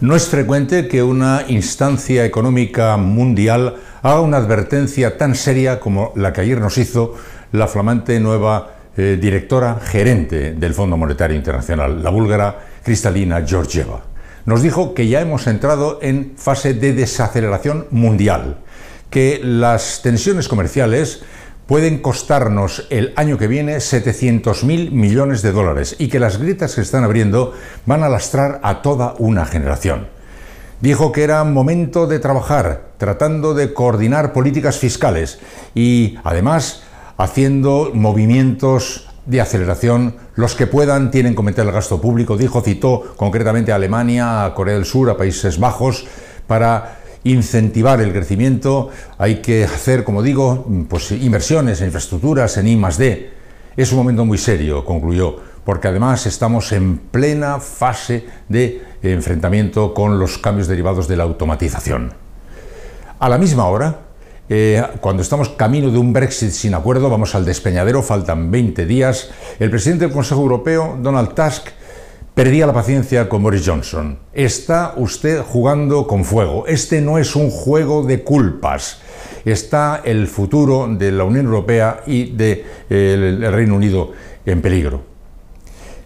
No es frecuente que una instancia económica mundial haga una advertencia tan seria como la que ayer nos hizo la flamante nueva eh, directora gerente del Fondo Monetario Internacional, la búlgara Cristalina Georgieva. Nos dijo que ya hemos entrado en fase de desaceleración mundial, que las tensiones comerciales pueden costarnos el año que viene 700.000 millones de dólares y que las grietas que están abriendo van a lastrar a toda una generación. Dijo que era momento de trabajar, tratando de coordinar políticas fiscales y, además, haciendo movimientos de aceleración. Los que puedan tienen que meter el gasto público, dijo, citó concretamente a Alemania, a Corea del Sur, a Países Bajos, para incentivar el crecimiento, hay que hacer, como digo, pues inversiones en infraestructuras, en I Es un momento muy serio, concluyó, porque además estamos en plena fase de enfrentamiento con los cambios derivados de la automatización. A la misma hora, eh, cuando estamos camino de un Brexit sin acuerdo, vamos al despeñadero, faltan 20 días, el presidente del Consejo Europeo, Donald Tusk, Perdía la paciencia con Boris Johnson. Está usted jugando con fuego. Este no es un juego de culpas. Está el futuro de la Unión Europea y del eh, Reino Unido en peligro.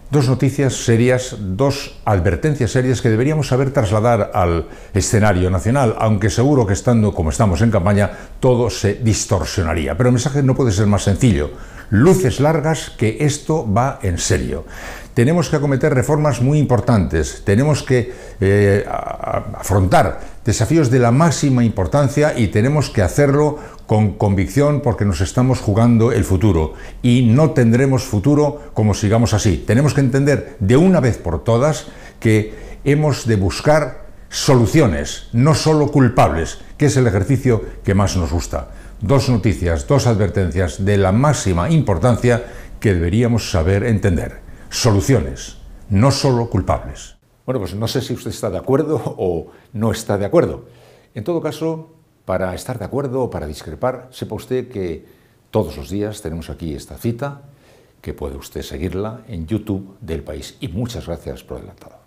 Dos noticias serias, dos advertencias serias que deberíamos saber trasladar al escenario nacional, aunque seguro que estando como estamos en campaña todo se distorsionaría. Pero el mensaje no puede ser más sencillo. Luces largas que esto va en serio tenemos que acometer reformas muy importantes, tenemos que eh, afrontar desafíos de la máxima importancia y tenemos que hacerlo con convicción porque nos estamos jugando el futuro y no tendremos futuro como sigamos así. Tenemos que entender de una vez por todas que hemos de buscar soluciones, no solo culpables, que es el ejercicio que más nos gusta. Dos noticias, dos advertencias de la máxima importancia que deberíamos saber entender soluciones, no solo culpables. Bueno, pues no sé si usted está de acuerdo o no está de acuerdo. En todo caso, para estar de acuerdo o para discrepar, sepa usted que todos los días tenemos aquí esta cita, que puede usted seguirla en YouTube del país. Y muchas gracias por adelantado.